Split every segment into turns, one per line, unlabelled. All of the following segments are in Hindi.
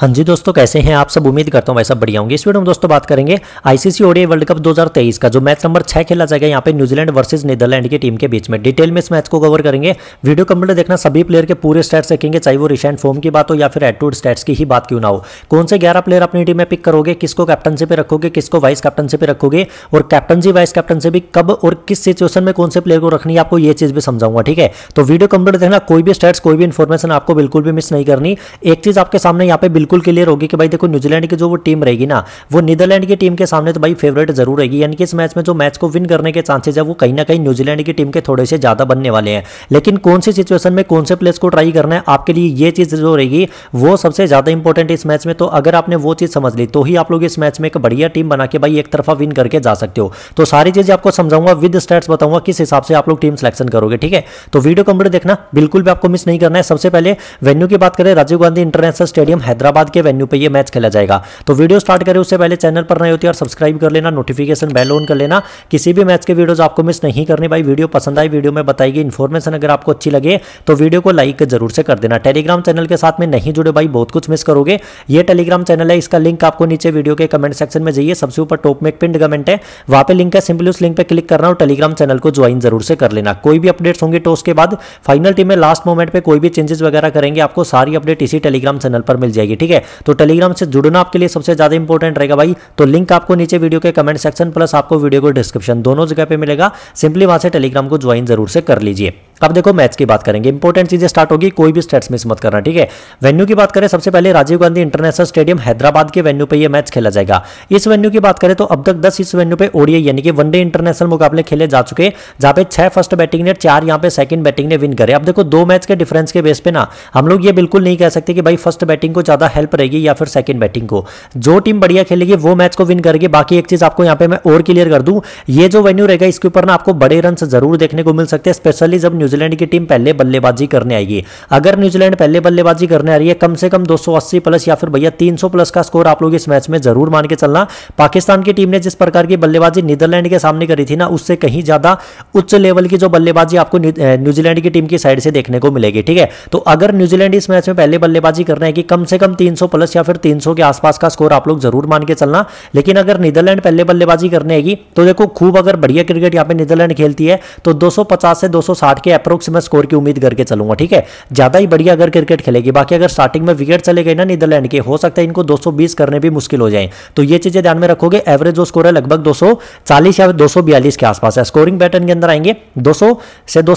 हाँ जी दोस्तों कैसे हैं आप सब उम्मीद करता हूँ वैसा बढ़िया होंगे इस वीडियो में दोस्तों बात करेंगे आईसीसी ओडीआई वर्ल्ड कप 2023 का जो मैच नंबर छह खेला जाएगा यहाँ पे न्यूजीलैंड वर्सेस नीदरलैंड की टीम के बीच में डिटेल में इस मैच को कवर करेंगे वीडियो कंप्लीट देखना सभी प्लेयर के पूरे स्टेट्स देखेंगे चाहे वो रिशेंट फॉर्म की बात हो या फिर एटूड स्टेट्स की ही बात क्यों ना हो कौन से ग्यारह प्लेयर अपनी टीम में पिक करोगे किसको कैप्टनसी पे रखोगे किसको वाइस कैप्टनसी पे रखोगे और कैप्टनसी वाइस कैप्टनसी भी कब और किस सिचुएशन में कौन से प्लेयर को रखनी है आपको ये चीज भी समझाऊंगा ठीक है तो वीडियो कंप्लीट देखना कोई भी स्टेट्स कोई भी इन्फॉर्मेशन आपको बिल्कुल भी मिस नहीं करनी एक चीज आपके सामने यहाँ पे बिल्कुल क्लियर होगी कि भाई देखो न्यूजीलैंड की जो वो टीम रहेगी ना वो नीदरलैंड की टीम के सामने तो भाई फेवरेट जरूर रहेगी यानी कि इस मैच में जो मैच को विन करने के चांसेज है वो कहीं ना कहीं न्यूजीलैंड की टीम के थोड़े से ज्यादा बनने वाले हैं लेकिन कौन सी सिचुएशन में कौन से प्लेस को ट्राई करना है आपके लिए ये चीज जो रहेगी वो सबसे ज्यादा इंपॉर्टेंट इस मैच में तो अगर आपने वो चीज समझ ली तो ही आप लोग इस मैच में एक बढ़िया टीम बना के भाई एक तरफा विन करके जा सकते हो तो सारी चीजें आपको समझाऊंगा विद स्टेट बताऊंगा किस हिसाब से आप लोग टीम सिलेक्शन करोगे ठीक है तो वीडियो कंप्लीट देखना बिल्कुल भी आपको मिस नहीं करना है सबसे पहले वेन्यू की बात करें राजीव गांधी इंटरनेशनल स्टेडियम हैदराबाद हैदराबाद के वेन्यू पर यह मैच खेला जाएगा तो वीडियो स्टार्ट करें उससे पहले चैनल पर नहीं होती तो और सब्सक्राइब कर लेना नोटिफिकेशन बेल ऑन कर लेना किसी भी मैच के वीडियोज आपको मिस नहीं करनी भाई वीडियो पसंद आई वीडियो में बताई गई इन्फॉर्मेशन अगर आपको अच्छी लगे तो वीडियो को लाइक जरूर से कर देना टेलीग्राम चैनल के साथ में नहीं जुड़े भाई बहुत कुछ मिस करोगे ये टेलीग्राम चैनल है इसका लिंक आपको नीचे वीडियो के कमेंट सेक्शन में जाइए सबसे ऊपर टॉप में एक पिंड कमेंट है वहां पे लिंक है सिंपली उस लिंक पे क्लिक करना और टेलीग्राम चैनल को ज्वाइन जरूर से कर लेना कोई भी अपडेट्स होंगे टॉस तो के बाद फाइनल टीम में लास्ट मोमेंट पे कोई भी चेंजेस वगैरह करेंगे आपको सारी अपडेट इसी टेलीग्राम चैनल पर मिल जाएगी ठीक ठीक है तो टेलीग्राम से जुड़ना आपके लिए सबसे ज़्यादा इंपॉर्टेंट रहेगा भाई तो लिंक आपको नीचे वीडियो के कमेंट सेक्शन प्लस आपको वीडियो को डिस्क्रिप्शन दोनों जगह पर मिलेगा सिंपली वहां से टेलीग्राम को ज्वाइन जरूर से कर लीजिए अब देखो मैच की बात करेंगे इंपॉर्टेंट चीजें स्टार्ट होगी कोई भी स्टेट्स मिस मत करना ठीक है वेन्यू की बात करें सबसे पहले राजीव गांधी इंटरनेशनल स्टेडियम हैदराबाद के वेन्यू पे ये मैच खेला जाएगा इस वेन्यू की बात करें तो अब तक 10 इस वेन्यू पे ओडिया यानी कि वनडे इंटरनेशनल मुकाबले खेले जा चुके जहां पे छह फर्स्ट बैटिंग ने चार यहाँ पे सेकंड बैटिंग ने विन करे अब देखो दो मैच के डिफरेंस के बेस पे ना हम लोग ये बिल्कुल नहीं कह सकते कि भाई फर्स्ट बैटिंग को ज्यादा हेल्प रहेगी या फिर सेकंड बैटिंग को जो टीम बढ़िया खेलेगी वो मैच को विन करेगी बाकी एक चीज आपको यहाँ पे मैं और क्लियर कर दू ये जो वेन्यू रहेगा इसके ऊपर ना आपको बड़े रन जरूर देखने को मिल सकते हैं स्पेशली जब न्यूजीलैंड की टीम पहले बल्लेबाजी करने आएगी अगर न्यूजीलैंड पहले बल्लेबाजी करने आ रही है कम से कम 280 प्लस या फिर भैया 300 प्लस का स्कोर आप लोग इस मैच में जरूर मान के चलना पाकिस्तान की टीम ने जिस प्रकार की बल्लेबाजी नीदरलैंड के सामने करी थी ना उससे कहीं ज्यादा उच्च लेवल की जो बल्लेबाजी आपको न्यूजीलैंड की टीम की साइड से देखने को मिलेगी ठीक है तो अगर न्यूजीलैंड इस मैच में पहले बल्लेबाजी करने आएगी कम से कम तीन प्लस या फिर तीन के आसपास का स्कोर आप लोग जरूर मान के चलना लेकिन अगर नीदरलैंड पहले बल्लेबाजी करने आएगी तो देखो खूब अगर बढ़िया क्रिकेट यहाँ पे नीदरलैंड खेलती है तो दो से दो के अप्रोक्सीमेट स्कोर की उम्मीद करके चलूंगा ठीक है ज्यादा ही बढ़िया अगर क्रिकेट खेलेगी बाकी अगर स्टार्टिंग में विकेट चले गए ना नीदरलैंड के हो सकता है इनको 220 करने भी मुश्किल हो जाए तो ये चीजें ध्यान में रखोगे एवरेज जो स्कोर है लगभग 240 या 242 के आसपास है स्कोरिंग पैटर्न के अंदर आएंगे 200 से दो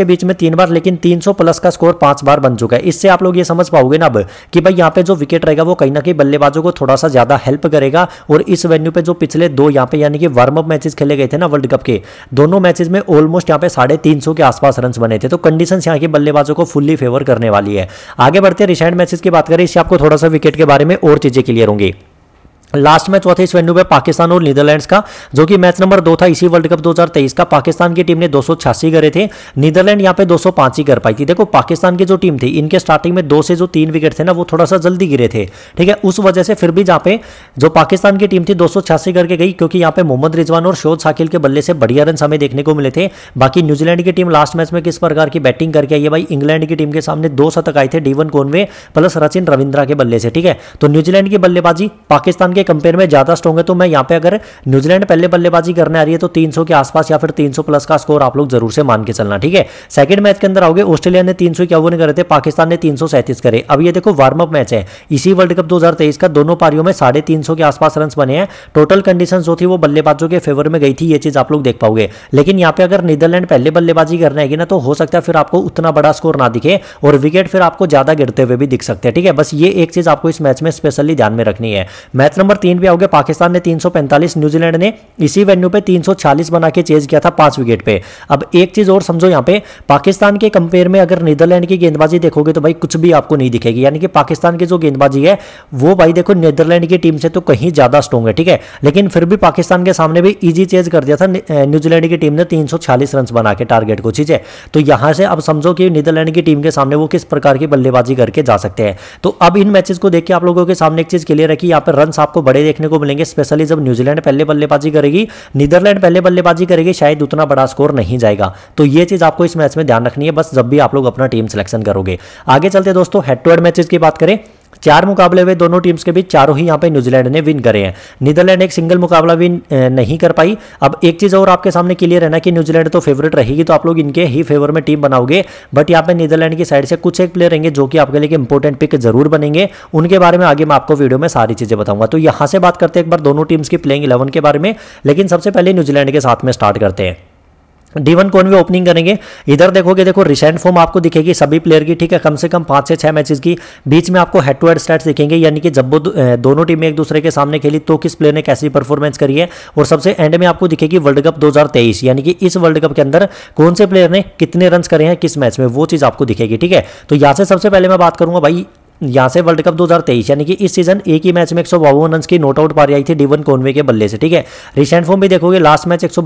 के बीच में तीन बार लेकिन 300 प्लस का स्कोर पांच बार बन चुका है इससे आप लोग ये समझ पाओगे ना अब कि भाई यहाँ पे जो विकेट रहेगा वो कहीं ना कहीं बल्लेबाजों को थोड़ा सा ज्यादा हेल्प करेगा और इस वेन्यू पे जो पिछले दो यहाँ पे यानी कि वार्म अप मैचेस खेले गए थे ना वर्ल्ड कप के दोनों मैचेस में ऑलमोस्ट यहाँ पे साढ़े के आसपास पचास रन बने थे तो कंडीशन यहाँ की बल्लेबाजों को फुल्ली फेवर करने वाली है आगे बढ़ते रिसेंट मैचेस की बात करें इससे आपको थोड़ा सा विकेट के बारे में और चीजें क्लियर होंगी लास्ट मैच हुआ था इस वेन्यू पे पाकिस्तान और नीदरलैंड्स का जो कि मैच नंबर दो था इसी वर्ल्ड कप 2023 का पाकिस्तान की टीम ने दो करे थे नीदरलैंड यहाँ पे 205 ही कर पाई थी देखो पाकिस्तान की जो टीम थी इनके स्टार्टिंग में दो से जो तीन विकेट थे ना वो थोड़ा सा जल्दी गिरे थे ठीक है उस वजह से फिर भी जहाँ पे जो पाकिस्तान की टीम थी दो करके गई क्योंकि यहाँ पे मोहम्मद रिजवान और शोध साकिल के बल्ले से बढ़िया रन हमें देखने को मिले थे बाकी न्यूजीलैंड की टीम लास्ट मैच में किस प्रकार की बैटिंग करके आई है भाई इंग्लैंड की टीम के सामने दो शतक आए थे Devon Conway plus Rachin Ravindra के बल्ले से ठीक है तो न्यूजीलैंड की बल्लेबाजी पाकिस्तान के कंपेयर में ज़्यादा स्ट्रॉग है तो मैं यहाँ पे अगर न्यूजीलैंड पहले बल्लेबाजी करने आ रही है तो 300 के आसपास या फिर 300 प्लस का स्कोर आप लोग जरूर से मान के चलना ठीक है सेकंड मैच के अंदर आओगे ऑस्ट्रेलिया ने तीन सौ करे थे पाकिस्तान ने तीन करे अब ये देखो वार्म अप मैच है इसी वर्ल्ड कप दो का दोनों पारियों में साढ़े तीन सौ के आसपास रन बने हैं टोटल कंडीशन जो थी वो बल्लेबाजों के फेवर में गई थी ये चीज़ आप लोग देख पाओगे लेकिन यहाँ पे अगर नीदरलैंड पहले बल्लेबाजी करने आएगी ना तो हो सकता है फिर आपको उतना बड़ा स्कोर ना दिखे और विकेट फिर आपको ज़्यादा गिरते हुए भी दिख सकते हैं ठीक है बस ये एक चीज़ आपको इस मैच में स्पेशली ध्यान में रखनी है मैच नंबर तीन पे आओगे पाकिस्तान ने 345 न्यूजीलैंड ने इसी वेन्यू पे 340 बना के चेज किया था पांच विकेट पे अब एक चीज और समझो यहाँ पे पाकिस्तान के कंपेयर में अगर नीदरलैंड की गेंदबाजी देखोगे तो भाई कुछ भी आपको नहीं दिखेगी यानी कि पाकिस्तान की जो गेंदबाजी है वो भाई देखो नीदरलैंड की टीम से तो कहीं ज्यादा स्ट्रॉन्ग है ठीक है लेकिन फिर भी पाकिस्तान के सामने भी ईजी चेज कर दिया था न्यूजीलैंड की टीम ने 340 रन बना के टारगेट को चीजें तो यहां से अब समझो कि नीदरलैंड की टीम के सामने वो किस प्रकार की बल्लेबाजी करके जा सकते हैं तो अब इन मैचेस को देख के आप लोगों के सामने एक चीज क्लियर है कि यहाँ पर रन आपको आपको बड़े देखने को मिलेंगे स्पेशली जब न्यूजीलैंड पहले बल्लेबाजी करेगी नीदरलैंड पहले बल्लेबाजी करेगी शायद उतना बड़ा स्कोर नहीं जाएगा तो ये चीज आपको इस मैच में ध्यान रखनी है बस जब भी आप लोग अपना टीम सिलेक्शन करोगे आगे चलते दोस्तों हेड टू हेड मैचेस की बात करें चार मुकाबले हुए दोनों टीम्स के बीच चारों ही यहाँ पे न्यूजीलैंड ने विन करे हैं नीदरलैंड एक सिंगल मुकाबला विन नहीं कर पाई अब एक चीज़ और आपके सामने क्लियर है ना कि न्यूजीलैंड तो फेवरेट रहेगी तो आप लोग इनके ही फेवर में टीम बनाओगे बट यहाँ पे नीदरलैंड की साइड से कुछ एक प्लेयर रहेंगे जो कि आपके लिए इंपॉर्टेंट पिक जरूर बनेंगे उनके बारे में आगे मैं आपको वीडियो में सारी चीज़ें बताऊंगा तो यहाँ से बात करते हैं एक बार दोनों टीम्स की प्लेइंग इलेवन के बारे में लेकिन सबसे पहले न्यूजीलैंड के साथ में स्टार्ट करते हैं डी वन कौन भी ओपनिंग करेंगे इधर देखोगे देखो रिसेंट फॉर्म आपको दिखेगी सभी प्लेयर की ठीक है कम से कम पांच से छह मैचेस की बीच में आपको हेड टू हेड स्टैट्स दिखेंगे यानी कि जब वो दोनों टीमें एक दूसरे के सामने खेली तो किस प्लेयर ने कैसी परफॉर्मेंस करी है और सबसे एंड में आपको दिखेगी वर्ल्ड कप दो यानी कि इस वर्ल्ड कप के अंदर कौन से प्लेयर ने कितने रन करे हैं किस मैच में वो चीज़ आपको दिखेगी ठीक है तो यहाँ से सबसे पहले मैं बात करूंगा भाई यहाँ से वर्ल्ड कप 2023 यानी कि इस सीजन एक ही मैच में एक सौ रन की नॉट आउट पारी आई थी डीवन कोनवे के बल्ले से ठीक है रिसेंट फॉर्म भी देखोगे लास्ट मैच एक सौ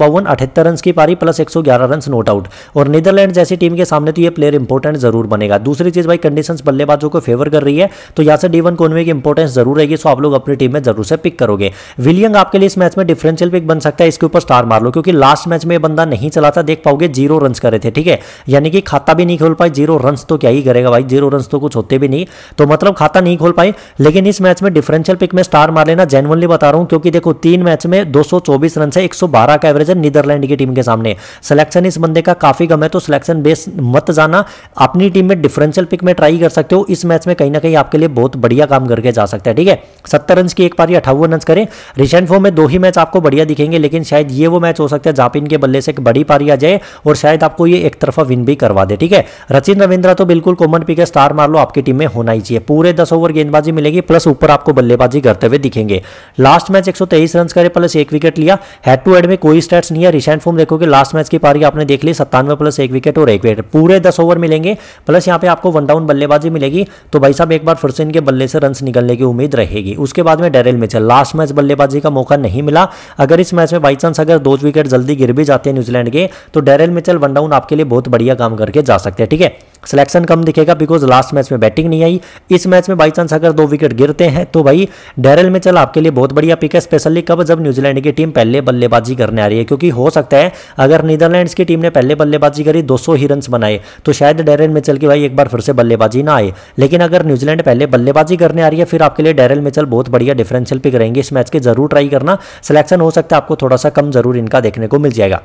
रन की पारी प्लस 111 रन नॉट आउट और नीदरलैंड जैसी टीम के सामने तो ये प्लेयर इंपॉर्टेंट जरूर बनेगा दूसरी चीज भाई कंडीशन बल्लेबाजों को फेवर कर रही है तो यहाँ से डीवन कोनवे की इंपॉर्टेंस जरूर रहेगी सो आप लोग अपनी टीम में जरूर से पिक करोगे विलियंग आपके लिए इस मैच में डिफरेंशियल पिक बन सकता है इसके ऊपर स्टार मार लो क्योंकि लास्ट मैच में बंदा नहीं चला था देख पाओगे जीरो रन करे थे ठीक है यानी कि खाता भी नहीं खोल पाए जीरो रन तो क्या ही करेगा भाई जीरो रन तो कुछ होते भी नहीं तो मतलब खाता नहीं खोल पाई लेकिन इस मैच में डिफरेंशियल पिक में स्टार मार लेना जेनवनली बता रहा हूं क्योंकि देखो तीन मैच में दो रन से एक का एवरेज है नीदरलैंड की टीम के सामने सिलेक्शन इस बंदे का काफी कम है तो सिलेक्शन बेस मत जाना अपनी टीम में डिफरेंशियल पिक में ट्राई कर सकते हो इस मैच में कहीं ना कहीं आपके लिए बहुत बढ़िया काम करके जा सकता है ठीक है सत्तर रन की एक पारी अठावन रन करें रिसेंट फॉर्म में दो ही मैच आपको बढ़िया दिखेंगे लेकिन शायद ये वो मैच हो सकता है जापिन के बल्ले से एक बड़ी पारी आ जाए और शायद आपको ये एक तरफा विन भी करवा दे ठीक है रचिन रविंद्रा तो बिल्कुल कॉमन पिक है स्टार मार लो आपकी टीम में होना ही चाहिए पूरे दस ओवर गेंदबाजी मिलेगी प्लस ऊपर आपको बल्लेबाजी करते हुए दिखेंगे लास्ट मैच 123 रन करे प्लस एक विकेट लिया हेड टू हेड में कोई स्टेट्स नहीं है रिसेंट फॉर्म देखोगे लास्ट मैच की पारी आपने देख ली सत्तानवे प्लस एक विकेट और एक विकेट पूरे दस ओवर मिलेंगे प्लस यहाँ पे आपको वन डाउन बल्लेबाजी मिलेगी तो भाई साहब एक बार फिर से इनके बल्ले से रन निकलने की उम्मीद रहेगी उसके बाद में डेरेल मिचल लास्ट मैच बल्लेबाजी का मौका नहीं मिला अगर इस मैच में बाई चांस अगर दो विकेट जल्दी गिर भी जाते हैं न्यूजीलैंड के तो डेरेल मिचल वन डाउन आपके लिए बहुत बढ़िया काम करके जा सकते हैं ठीक है सिलेक्शन कम दिखेगा बिकॉज लास्ट मैच में बैटिंग नहीं आई इस मैच में बाई चांस अगर दो विकेट गिरते हैं तो भाई डेरल में चल आपके लिए बहुत बढ़िया पिक है स्पेशली कब जब न्यूजीलैंड की टीम पहले बल्लेबाजी करने आ रही है क्योंकि हो सकता है अगर नीदरलैंड्स की टीम ने पहले बल्लेबाजी करी 200 ही रन बनाए तो शायद में मिचल की भाई एक बार फिर से बल्लेबाजी ना आए लेकिन अगर न्यूजीलैंड पहले बल्लेबाजी करने आ रही है फिर आपके लिए डेरल मिचल बहुत बढ़िया डिफरेंशियल पिक रहेंगे इस मैच के जरूर ट्राई करना सिलेक्शन हो सकता है आपको थोड़ा सा कम जरूर इनका देखने को मिल जाएगा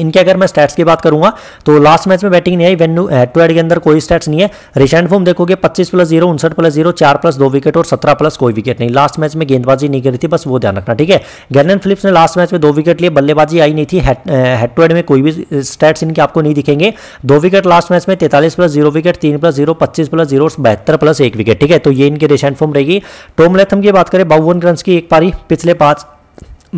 इनके अगर मैं स्टैट्स की बात करूंगा तो लास्ट मैच में बैटिंग नहीं आई वेन्यू टू के अंदर कोई स्टैट्स नहीं है रिसेंट फॉर्म देखोगे 25 प्लस जीरो उनसठ प्लस जीरो चार प्लस दो विकेट और 17 प्लस कोई विकेट नहीं लास्ट मैच में गेंदबाजी नहीं करी थी बस वो ध्यान रखना ठीक है गैलन फिलिप्स ने लास्ट मैच में दो विकेट लिए बल्लेबाजी आई नहीं थी हेड टू हेड में कोई भी स्टैट्स इनके आपको नहीं दिखेंगे दो विकेट लास्ट मैच में तैतालीस प्लस जीरो विकेट तीन प्लस जीरो पच्चीस प्लस जीरो बहत्तर प्लस एक विकेट ठीक है तो ये इनकी रिसेंट फॉर्म रहेगी टोम लेथम की बात करें बावन रन की एक पारी पिछले पांच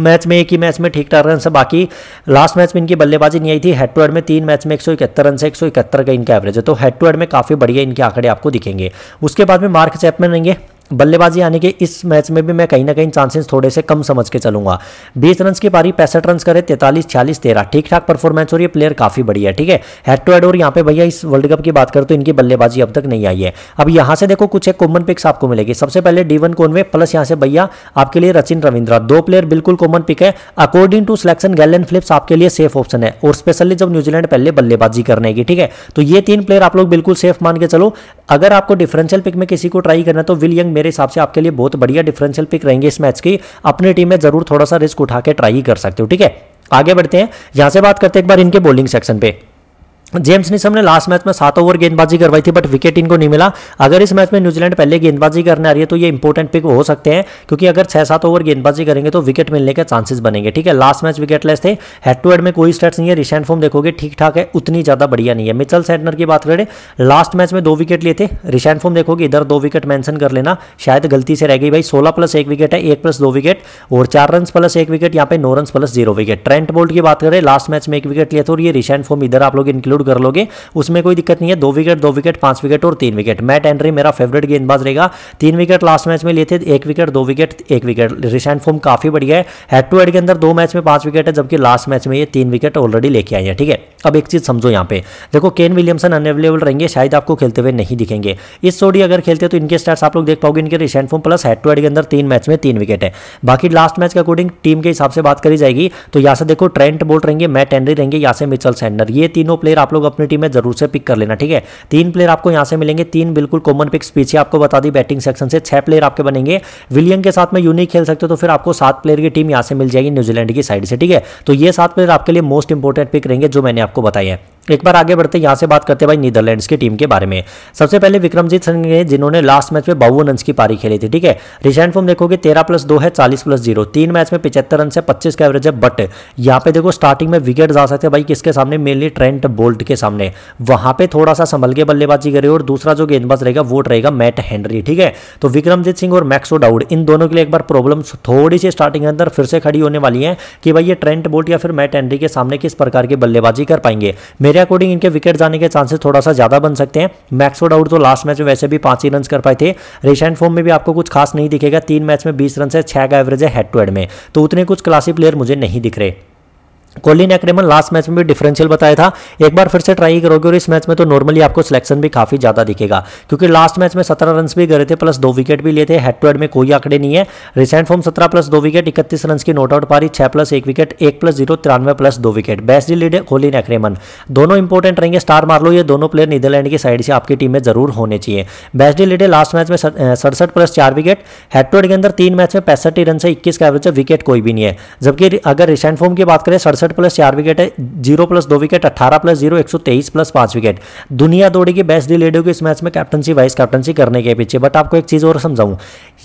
मैच में एक ही मैच में ठीक ठाक रन से बाकी लास्ट मैच में इनकी बल्लेबाजी नहीं आई थी हेड टू हेड में तीन मैच में एक सौ इकहत्तर रन से एक सौ इकहत्तर का इनका एवरेज है तो हेड टू हेड में काफ़ी बढ़िया इनके आंकड़े आपको दिखेंगे उसके बाद में मार्क चैपमैन रहेंगे बल्लेबाजी आने कि इस मैच में भी मैं कहीं ना कहीं चांसेस थोड़े से कम समझ के चलूंगा बीस रन की पारी पैंसठ रन करे तैतालीस छियालीस तेरह ठीक ठाक परफॉर्मेंस और ये प्लेयर काफी बढ़िया ठीक है हेड टू हेड और यहाँ पे भैया इस वर्ल्ड कप की बात करें तो इनकी बल्लेबाजी अब तक नहीं आई है अब यहाँ से देखो कुछ एक कॉमन पिक्स आपको मिलेगी सबसे पहले डी वन कोनवे प्लस यहाँ से भैया आपके लिए रचिन रविंद्रा दो प्लेयर बिल्कुल कॉमन पिक है according to selection Glenn Phillips आपके लिए सेफ ऑप्शन है और स्पेशली जब न्यूजीलैंड पहले बल्लेबाजी करने की ठीक है तो ये तीन प्लेयर आप लोग बिल्कुल सेफ मान के चलो अगर आपको डिफरेंशियल पिक में किसी को ट्राई करना तो विल यंग मेरे हिसाब से आपके लिए बहुत बढ़िया डिफरेंशियल पिक रहेंगे इस मैच की अपनी टीम में जरूर थोड़ा सा रिस्क उठा के ट्राई कर सकते हो ठीक है आगे बढ़ते हैं यहां से बात करते हैं एक बार इनके बोलिंग सेक्शन पे जेम्स निसम ने लास्ट मैच में सात ओवर गेंदबाजी करवाई थी बट विकेट इनको नहीं मिला अगर इस मैच में न्यूजीलैंड पहले गेंदबाजी करने आ रही है तो ये इंपॉर्टेंट पिक हो सकते हैं क्योंकि अगर छह सात ओवर गेंदबाजी करेंगे तो विकेट मिलने के चांसेस बनेंगे ठीक है लास्ट मैच विकेटलेस थे हेड टू हेड में कोई स्टेट्स नहीं है रिशैन फॉर्म देखोगे ठीक ठाक है उतनी ज्यादा बढ़िया नहीं है मिचल सेटनर की बात करें लास्ट मैच में दो विकेट लिए थे रिशैन फॉर्म देखोगे इधर दो विकेट मैंशन कर लेना शायद गलती से रह गई भाई सोलह प्लस एक विकेट है एक प्लस दो विकेट और चार रन प्लस एक विकेट यहाँ पे नौ run plus zero wicket Trent Boult की बात करें लास्ट मैच में एक विकेट लिए थे और ये रिशैन फॉर्म इधर आप लोग इंक्लूड इंक्लूड कर लोगे उसमें कोई दिक्कत नहीं है दो विकेट दो विकेट पांच विकेट और तीन विकेट मैट एंड्री मेरा फेवरेट गेंदबाज रहेगा तीन विकेट लास्ट मैच में लिए थे एक विकेट दो विकेट एक विकेट रिसेंट फॉर्म काफी बढ़िया है हेड टू हेड के अंदर दो मैच में पांच विकेट है जबकि लास्ट मैच में ये तीन विकेट ऑलरेडी लेके आए हैं ठीक है अब एक चीज समझो यहाँ पे देखो केन विलियमसन अनबल रहेंगे शायद आपको खेलते हुए नहीं दिखेंगे इस सोडी अगर खेलते तो इनके स्टार्स आप लोग देख पाओगे इनके recent form plus head to head के अंदर तीन मैच में तीन विकेट है बाकी लास्ट मैच के अकॉर्डिंग टीम के हिसाब से बात करी जाएगी तो यहाँ से देखो ट्रेंट बोल्ट रहेंगे मैट एंड्री रहेंगे यहाँ से मिचल सैंडर ये तीनों प्लेयर आप लोग अपनी टीम में जरूर से पिक कर लेना ठीक है तीन प्लेयर आपको यहां से मिलेंगे तीन बिल्कुल कॉमन पिक्स पीछे आपको बता दी बैटिंग सेक्शन से छह प्लेयर आपके बनेंगे विलियम के साथ में यूनिक खेल सकते हो तो फिर आपको सात प्लेयर की टीम यहां से मिल जाएगी न्यूजीलैंड की साइड से ठीक है तो ये सात प्लेयर आपके लिए मोस्ट इंपॉर्टेंट पिक रहेंगे जो मैंने आपको बताया है एक बार आगे बढ़ते यहाँ से बात करते हैं भाई नीदरलैंड्स की टीम के बारे में सबसे पहले विक्रमजीत सिंह ने जिन्होंने लास्ट मैच में बावन रन की पारी खेली थी ठीक है रिसेंट फॉर्म देखोगे तेरह प्लस दो है चालीस प्लस जीरो तीन मैच में पिछहत्तर रन से पच्चीस का एवरेज है बट यहाँ पे देखो स्टार्टिंग में विकेट जा सकते हैं भाई किसके सामने मेनली ट्रेंट बोल्ट के सामने वहां पर थोड़ा सा संभल के बल्लेबाजी करे और दूसरा जो गेंदबाज रहेगा वो तो रहेगा मैट हेनरी ठीक है तो विक्रमजीत सिंह और मैक्सो डाउड इन दोनों के लिए एक बार प्रॉब्लम थोड़ी सी स्टार्टिंग के अंदर फिर से खड़ी होने वाली है कि भाई ये ट्रेंट बोल्ट या फिर मैट हेनरी के सामने किस प्रकार की बल्लेबाजी कर पाएंगे मेरे मेरे अकॉर्डिंग इनके विकेट जाने के चांसेस थोड़ा सा ज़्यादा बन सकते हैं मैक्सवुड आउट तो लास्ट मैच में वैसे भी पांच ही रन कर पाए थे रिसेंट फॉर्म में भी आपको कुछ खास नहीं दिखेगा तीन मैच में बीस रन से छह का एवरेज है हेड टू हेड में तो उतने कुछ क्लासी प्लेयर मुझे नहीं दिख रहे कोलिन एक्रेमन लास्ट मैच में भी डिफरेंशियल बताया था एक बार फिर से ट्राई करोगे और इस मैच में तो नॉर्मली आपको सिलेक्शन भी काफी ज्यादा दिखेगा क्योंकि लास्ट मैच में सत्रह रन भी गए थे प्लस दो विकेट भी लिए थे हेड टू हेड में कोई आंकड़े नहीं है रिसेंट फॉर्म सत्रह प्लस दो विकेट इकतीस रन की नोट आउट पारी छह प्लस एक विकेट एक प्लस जीरो तिरानवे प्लस दो विकेट बेस्ट लीड है एक्रेमन दोनों इंपॉर्टेंट रहेंगे स्टार मार लो ये दोनों प्लेयर नीदरलैंड की साइड से आपकी टीम में जरूर होने चाहिए बेस्ट लीड है लास्ट मैच में सड़सठ प्लस चार विकेट हेड टू हेड के अंदर तीन मैच में पैंसठ रन से इक्कीस का एवरेज विकेट कोई भी नहीं है जबकि अगर रिसेंट फॉर्म की बात करें सड़सठ पैंसठ प्लस चार विकेट है जीरो प्लस दो विकेट अट्ठारह प्लस जीरो एक सौ तेईस प्लस पांच विकेट दुनिया दौड़ेगी बेस्ट डी की इस मैच में कैप्टनसी वाइस कैप्टनसी करने के पीछे बट आपको एक चीज़ और समझाऊं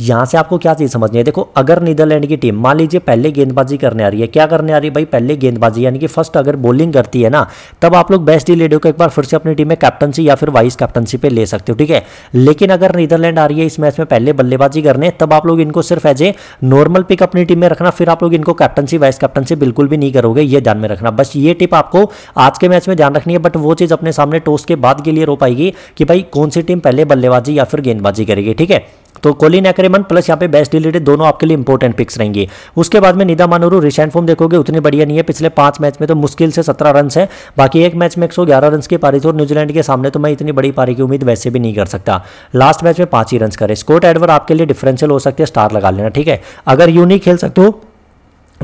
यहां से आपको क्या चीज़ समझनी है देखो अगर नीदरलैंड की टीम मान लीजिए पहले गेंदबाजी करने आ रही है क्या करने आ रही है भाई पहले गेंदबाजी यानी कि फर्स्ट अगर बॉलिंग करती है ना तब आप लोग बेस्ट डी रेडियो को एक बार फिर से अपनी टीम में कैप्टनसी या फिर वाइस कैप्टनसी पे ले सकते हो ठीक है लेकिन अगर नीदरलैंड आ रही है इस मैच में पहले बल्लेबाजी करने तब आप लोग इनको सिर्फ एज ए नॉर्मल पिक अपनी टीम में रखना फिर आप लोग इनको कैप्टनसी वाइस कैप्टनसी बिल्कुल भी नहीं करोगे ये ध्यान में रखना बस ये टिप आपको आज के मैच में ध्यान रखनी है बट वो चीज़ अपने सामने टोस के बाद के लिए रो पाएगी कि भाई कौन सी टीम पहले बल्लेबाजी या फिर गेंदबाजी करेगी ठीक है तो कोलिन एक्रेमन प्लस यहाँ पे बेस्ट डिलीटेड दोनों आपके लिए इंपॉर्टेंट पिक्स रहेंगे उसके बाद में निदा मानूरू रिसेंट फॉर्म देखोगे उतनी बढ़िया नहीं है पिछले पांच मैच में तो मुश्किल से सत्रह रन है बाकी एक मैच में एक सौ ग्यारह रन की पारी थी और न्यूजीलैंड के सामने तो मैं इतनी बड़ी पारी की उम्मीद वैसे भी नहीं कर सकता लास्ट मैच में पांच ही रन करे स्कोट एडवर आपके लिए डिफरेंशियल हो सकते हैं स्टार लगा लेना ठीक है अगर यू नहीं खेल सकते हो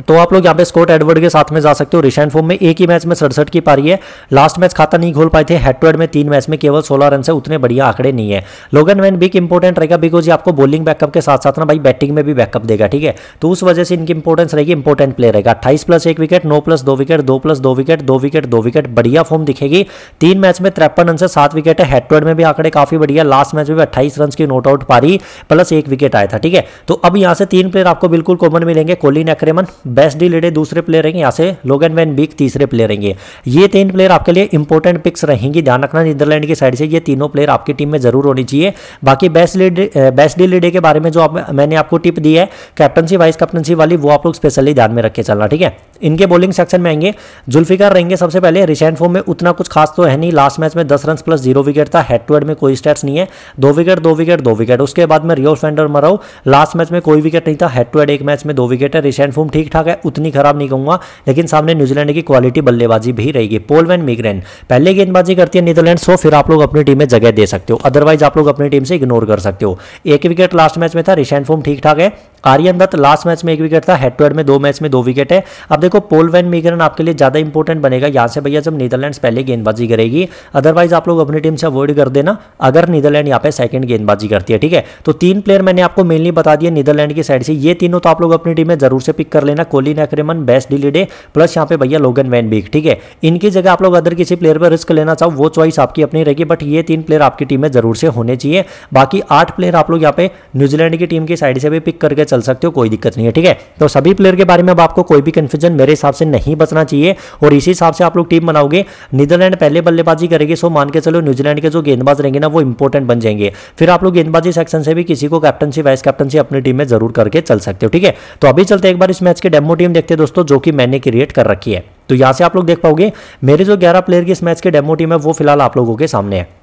तो आप लोग यहाँ पे स्कोट एडवर्ड के साथ में जा सकते हो रिसेंट फॉर्म में एक ही मैच में सड़सठ की पारी है लास्ट मैच खाता नहीं खोल पाए थे हेड टू हेड में तीन मैच में केवल सोलह रन से उतने बढ़िया आंकड़े नहीं है लोगन वैन बिग इंपॉर्टेंट रहेगा बिकॉज ये आपको बॉलिंग बैकअप के साथ साथ ना भाई बैटिंग में भी बैकअप देगा ठीक है तो उस वजह से इनकी इंपॉर्टेंस रहेगी इंपॉर्टेंट प्लेयर रहेगा अट्ठाईस प्लस एक विकेट नौ प्लस दो विकेट दो प्लस दो विकेट दो विकेट दो विकेट बढ़िया फॉर्म दिखेगी तीन मैच में तिरपन रन से सात विकेट है हेड टू हेड में भी आंकड़े काफी बढ़िया लास्ट मैच में अट्ठाईस रन की नोट आउट पारी प्लस एक विकेट आया था ठीक है तो अब यहाँ से तीन प्लेयर आपको बिल्कुल कॉमन मिलेंगे Colin Ackermann Bas de Leede दूसरे प्लेयर रहेंगे यहाँ से लोगन वैन बीक तीसरे प्लेयर रहेंगे ये तीन प्लेयर आपके लिए इंपॉर्टेंट पिक्स रहेंगी ध्यान रखना नीदरलैंड की साइड से ये तीनों प्लेयर आपकी टीम में जरूर होनी चाहिए बाकी Bas Leede Bas de Leede के बारे में जो आप, मैंने आपको टिप दी है कैप्टनसी वाइस कैप्टनसी वाली वो आप लोग स्पेशली ध्यान में रखे चलना ठीक है इनके बॉलिंग सेक्शन में आएंगे जुल्फिकार रहेंगे सबसे पहले रिसेंट फॉर्म में उतना कुछ खास तो है नहीं लास्ट मैच में दस रन प्लस जीरो विकेट था हेड टू हेड में कोई स्टेट्स नहीं है दो विकेट दो विकेट दो विकेट उसके बाद में Roelof van der Merwe last match में कोई विकेट नहीं था हेड टू हेड एक मैच में दो विकेट है रिसेंट फॉर्म ठीक ठाक है उतनी खराब नहीं कहूंगा लेकिन सामने न्यूजीलैंड की क्वालिटी बल्लेबाजी भी रहेगी पोलवेन मिग्रेन पहले गेंदबाजी करती है नीदरलैंड सो फिर आप लोग अपनी टीम में जगह दे सकते हो अदरवाइज आप लोग अपनी टीम से इग्नोर कर सकते हो एक विकेट लास्ट मैच में था रिसेंट फॉर्म ठीक ठाक है आर्यन दत्त लास्ट मैच में एक विकेट था हेड टू हेड में दो मैच में दो विकेट है अब देखो पोल वैन मीगरन आपके लिए ज़्यादा इंपॉर्टेंट बनेगा यहां से भैया जब नीदरलैंड पहले गेंदबाजी करेगी अदरवाइज आप लोग अपनी टीम से अवॉइड कर देना अगर नीदरलैंड यहाँ पे सेकंड गेंदबाजी करती है ठीक है तो तीन प्लेयर मैंने आपको मेनली बता दिया नीदरलैंड की साइड से ये तीनों तो आप लोग अपनी टीम में जरूर से पिक कर लेना Colin Ackermann Bas de Leede plus यहाँ पे भैया लोगन वैन बीक ठीक है इनकी जगह आप लोग अदर किसी प्लेयर पर रिस्क लेना चाहो वो चॉइस आपकी अपनी रहेगी बट ये तीन प्लेयर आपकी टीम में जरूर से होने चाहिए बाकी आठ प्लेयर आप लोग यहाँ पे न्यूजीलैंड की टीम की साइड से भी पिक करके चल सकते हो कोई दिक्कत नहीं है ठीक है तो सभी प्लेयर के बारे में अब आपको कोई भी कंफ्यूजन मेरे हिसाब से नहीं बचना चाहिए और इसी हिसाब से आप लोग टीम बनाओगे नीदरलैंड पहले बल्लेबाजी करेगी सो मान के चलो न्यूजीलैंड के जो गेंदबाज रहेंगे ना वो इंपॉर्टेंट बन जाएंगे फिर आप लोग गेंदबाजी सेक्शन से भी किसी को कैप्टनसी वाइस कैप्टनसी अपनी टीम में जरूर करके चल सकते हो ठीक है तो अभी चलते एक बार इस मैच की डेमो टीम देखते हैं दोस्तों जो कि मैंने क्रिएट कर रखी है तो यहां से आप लोग देख पाओगे मेरे जो ग्यारह प्लेयर की इस मैच के डेमो टीम है वो फिलहाल आप लोगों के सामने है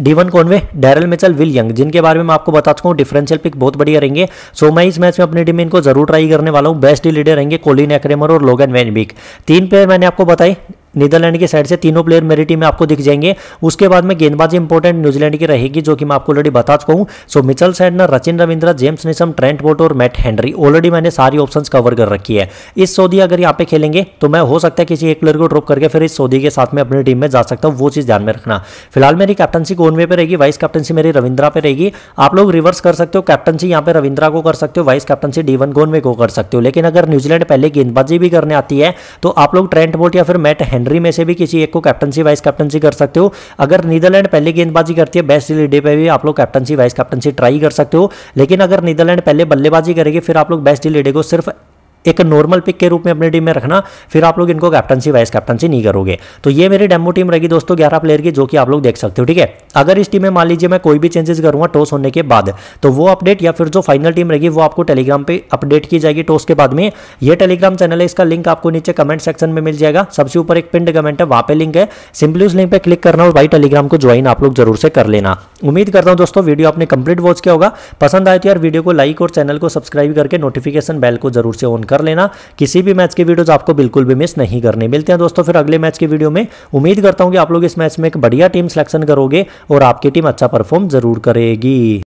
Devon Conway Daryl Mitchell Will Young जिनके बारे में मैं आपको बता चुका हूँ डिफरेंशियल पिक बहुत बढ़िया रहेंगे सो so, मैं इस मैच में अपनी टीम इनको जरूर ट्राई करने वाला हूँ बेस्ट लीडर रहेंगे कोलिन एक्रेमर और लोगन वैनबिक तीन प्लेयर मैंने आपको बताई नीदरलैंड की साइड से तीनों प्लेयर मेरी टीम में आपको दिख जाएंगे उसके बाद में गेंदबाजी इंपॉर्टेंट न्यूजीलैंड की रहेगी जो कि मैं आपको ऑलरेडी बता चुका हूँ so Mitchell Santner Rachin Ravindra James Neesham Trent Boult और मैट हेनरी ऑलरेडी मैंने सारी ऑप्शन कवर कर रखी है इस सऊदी अगर यहाँ पे खेलेंगे तो मैं हो सकता है किसी एक प्लेयर को ड्रॉप करके फिर इस सऊदी के साथ में अपनी टीम में जा सकता हूँ वो चीज़ ध्यान में रखना फिलहाल मेरी कैप्टनसी कोनवे पर रहेगी वाइस कैप्टनसी मेरी रविंद्रा पे रहेगी आप लोग रिवर्स कर सकते हो कैप्टनसी यहाँ पे रविंद्रा को कर सकते हो vice captaincy Devon Conway को कर सकते हो लेकिन अगर न्यूजीलैंड पहले गेंदबाजी भी करने आती है तो आप लोग ट्रेंट बोल्ट या फिर मैट हेनरी में से भी किसी एक को कैप्टनसी वाइस कैप्टनसी कर सकते हो अगर नीदरलैंड पहले गेंदबाजी करती है बेस्ट डे पर भी आप लोग कैप्टनसी वाइस कैप्टनसी ट्राई कर सकते हो लेकिन अगर नीदरलैंड पहले बल्लेबाजी करेगी फिर आप लोग बेस्ट डे को सिर्फ एक नॉर्मल पिक के रूप में अपनी टीम में रखना फिर आप लोग इनको कैप्टनसी वाइस कैप्टनसी नहीं करोगे तो ये मेरी डेमो टीम रहेगी दोस्तों ग्यारह प्लेयर की जो कि आप लोग देख सकते हो ठीक है अगर इस टीम में मान लीजिए मैं कोई भी चेंजेस करूंगा टॉस होने के बाद तो वो अपडेट या फिर जो फाइनल टीम रहेगी वो आपको टेलीग्राम पर अपडेट की जाएगी टॉस के बाद में ये टेलीग्राम चैनल है इसका लिंक आपको नीचे कमेंट सेक्शन में मिल जाएगा सबसे ऊपर एक पिंड कमेंट है वहां पर लिंक है सिंपली उस लिंक पर क्लिक करना और भाई टेलीग्राम को ज्वाइन आप लोग जरूर से कर लेना उम्मीद करता हूँ दोस्तों वीडियो आपने कंप्लीट वॉच किया होगा पसंद आए तो यार वीडियो को लाइक और चैनल को सब्सक्राइब करके नोटिफिकेशन बेल को जरूर से ऑन कर लेना किसी भी मैच की वीडियोज आपको बिल्कुल भी मिस नहीं करने मिलते हैं दोस्तों फिर अगले मैच की वीडियो में उम्मीद करता हूँ कि आप लोग इस मैच में एक बढ़िया टीम सिलेक्शन करोगे और आपकी टीम अच्छा परफॉर्म जरूर करेगी